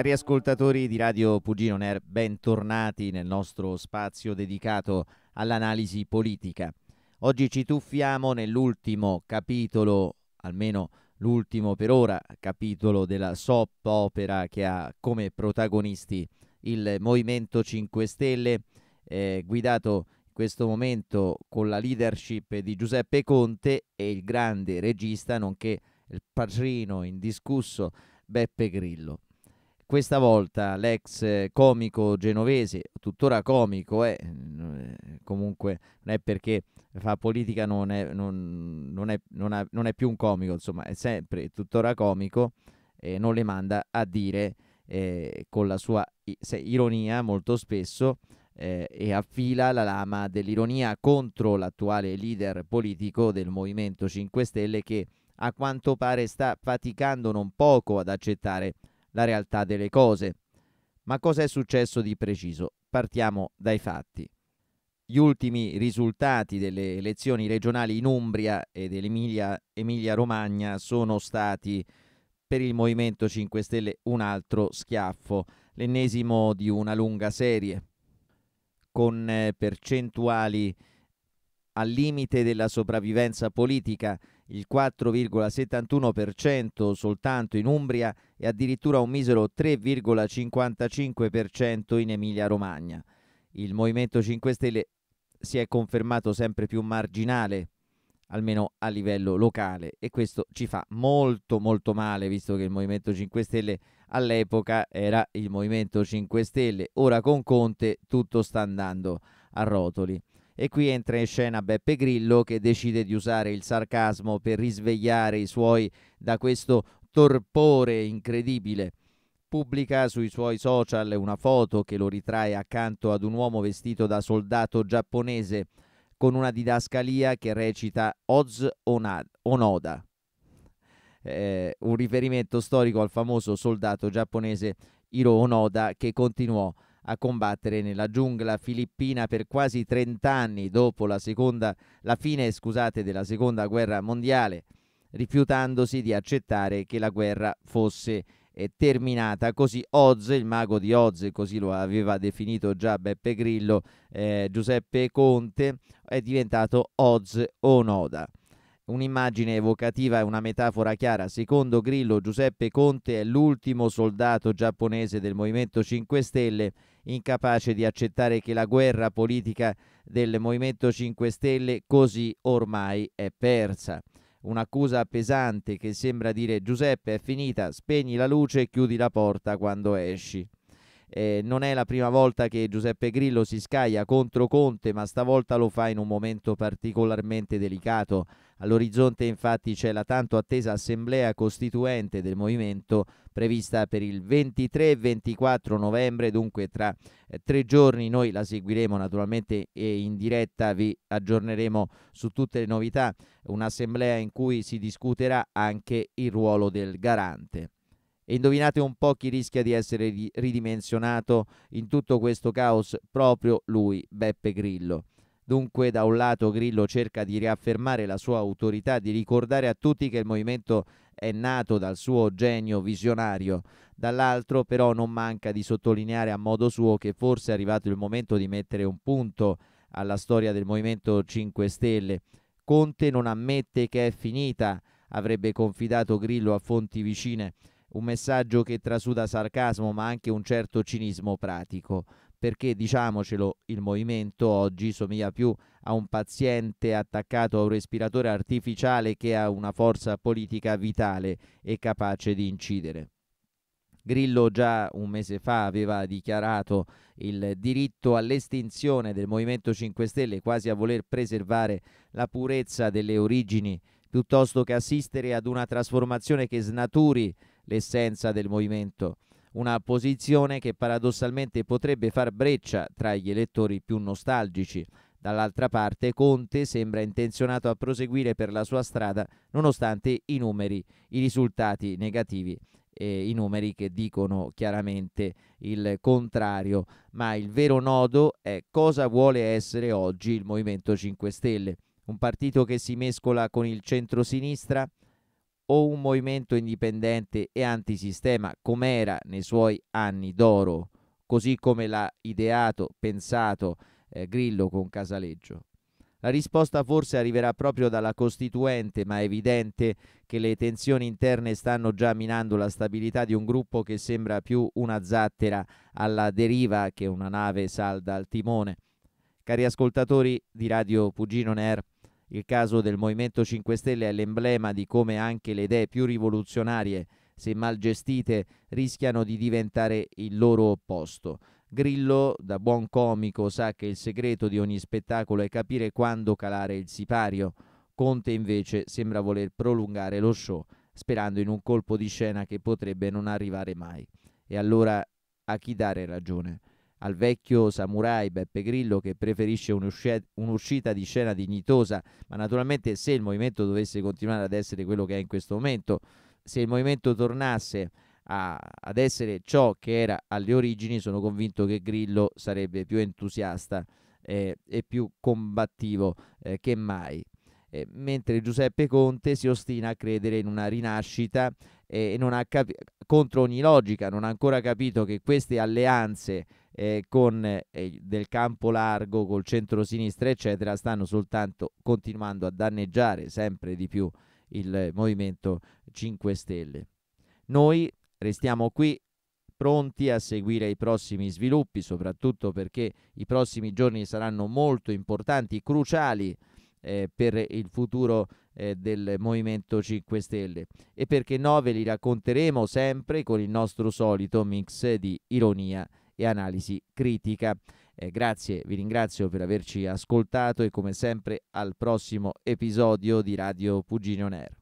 Cari ascoltatori di Radio Pugino Ner, bentornati nel nostro spazio dedicato all'analisi politica. Oggi ci tuffiamo nell'ultimo capitolo, almeno l'ultimo per ora, capitolo della soap opera che ha come protagonisti il Movimento 5 Stelle, eh, guidato in questo momento con la leadership di Giuseppe Conte e il grande regista, nonché il padrino indiscusso Beppe Grillo questa volta l'ex eh, comico genovese, tuttora comico, eh, eh, comunque non è perché fa politica, non è, non, non, è, non, ha, non è più un comico, insomma è sempre tuttora comico, eh, non le manda a dire eh, con la sua ironia molto spesso eh, e affila la lama dell'ironia contro l'attuale leader politico del Movimento 5 Stelle che a quanto pare sta faticando non poco ad accettare la realtà delle cose. Ma cosa è successo di preciso? Partiamo dai fatti. Gli ultimi risultati delle elezioni regionali in Umbria e dell'Emilia-Romagna sono stati per il Movimento 5 Stelle un altro schiaffo, l'ennesimo di una lunga serie, con eh, percentuali al limite della sopravvivenza politica il 4,71% soltanto in Umbria e addirittura un misero 3,55% in Emilia-Romagna. Il Movimento 5 Stelle si è confermato sempre più marginale, almeno a livello locale, e questo ci fa molto molto male, visto che il Movimento 5 Stelle all'epoca era il Movimento 5 Stelle, ora con Conte tutto sta andando a rotoli. E qui entra in scena Beppe Grillo che decide di usare il sarcasmo per risvegliare i suoi da questo torpore incredibile. Pubblica sui suoi social una foto che lo ritrae accanto ad un uomo vestito da soldato giapponese con una didascalia che recita Oz Onoda, eh, un riferimento storico al famoso soldato giapponese Hiro Onoda che continuò a combattere nella giungla filippina per quasi 30 anni dopo la, seconda, la fine scusate, della seconda guerra mondiale, rifiutandosi di accettare che la guerra fosse eh, terminata. Così Oz, il mago di Oz, così lo aveva definito già Beppe Grillo, eh, Giuseppe Conte, è diventato Oz Onoda. Un'immagine evocativa e una metafora chiara. Secondo Grillo, Giuseppe Conte è l'ultimo soldato giapponese del Movimento 5 Stelle incapace di accettare che la guerra politica del Movimento 5 Stelle così ormai è persa. Un'accusa pesante che sembra dire Giuseppe è finita, spegni la luce e chiudi la porta quando esci. Eh, non è la prima volta che Giuseppe Grillo si scaglia contro Conte, ma stavolta lo fa in un momento particolarmente delicato. All'orizzonte infatti c'è la tanto attesa assemblea costituente del movimento prevista per il 23 e 24 novembre, dunque tra eh, tre giorni noi la seguiremo naturalmente e in diretta vi aggiorneremo su tutte le novità, un'assemblea in cui si discuterà anche il ruolo del garante. E indovinate un po' chi rischia di essere ridimensionato in tutto questo caos? Proprio lui, Beppe Grillo. Dunque, da un lato Grillo cerca di riaffermare la sua autorità, di ricordare a tutti che il movimento è nato dal suo genio visionario, dall'altro però non manca di sottolineare a modo suo che forse è arrivato il momento di mettere un punto alla storia del Movimento 5 Stelle. Conte non ammette che è finita, avrebbe confidato Grillo a fonti vicine un messaggio che trasuda sarcasmo ma anche un certo cinismo pratico, perché diciamocelo, il movimento oggi somiglia più a un paziente attaccato a un respiratore artificiale che a una forza politica vitale e capace di incidere. Grillo già un mese fa aveva dichiarato il diritto all'estinzione del Movimento 5 Stelle, quasi a voler preservare la purezza delle origini piuttosto che assistere ad una trasformazione che snaturi l'essenza del movimento. Una posizione che paradossalmente potrebbe far breccia tra gli elettori più nostalgici. Dall'altra parte Conte sembra intenzionato a proseguire per la sua strada nonostante i numeri, i risultati negativi eh, i numeri che dicono chiaramente il contrario, ma il vero nodo è cosa vuole essere oggi il Movimento 5 Stelle, un partito che si mescola con il centro-sinistra o un movimento indipendente e antisistema come era nei suoi anni d'oro, così come l'ha ideato, pensato eh, Grillo con Casaleggio? La risposta forse arriverà proprio dalla Costituente, ma è evidente che le tensioni interne stanno già minando la stabilità di un gruppo che sembra più una zattera alla deriva che una nave salda al timone. Cari ascoltatori di Radio Pugino Ner, il caso del Movimento 5 Stelle è l'emblema di come anche le idee più rivoluzionarie, se mal gestite, rischiano di diventare il loro opposto. Grillo, da buon comico, sa che il segreto di ogni spettacolo è capire quando calare il sipario. Conte invece sembra voler prolungare lo show, sperando in un colpo di scena che potrebbe non arrivare mai. E allora a chi dare ragione? al vecchio samurai Beppe Grillo che preferisce un'uscita di scena dignitosa, ma naturalmente se il movimento dovesse continuare ad essere quello che è in questo momento, se il movimento tornasse a, ad essere ciò che era alle origini, sono convinto che Grillo sarebbe più entusiasta eh, e più combattivo eh, che mai. Eh, mentre Giuseppe Conte si ostina a credere in una rinascita eh, e non ha capi- contro ogni logica, non ha ancora capito che queste alleanze eh, con eh, del campo largo, col centro-sinistra, eccetera, stanno soltanto continuando a danneggiare sempre di più il Movimento 5 Stelle. Noi restiamo qui pronti a seguire i prossimi sviluppi, soprattutto perché i prossimi giorni saranno molto importanti, cruciali eh, per il futuro eh, del Movimento 5 Stelle e perché no ve li racconteremo sempre con il nostro solito mix di ironia e analisi critica. Eh, grazie, vi ringrazio per averci ascoltato e come sempre al prossimo episodio di Radio Pugino Nair.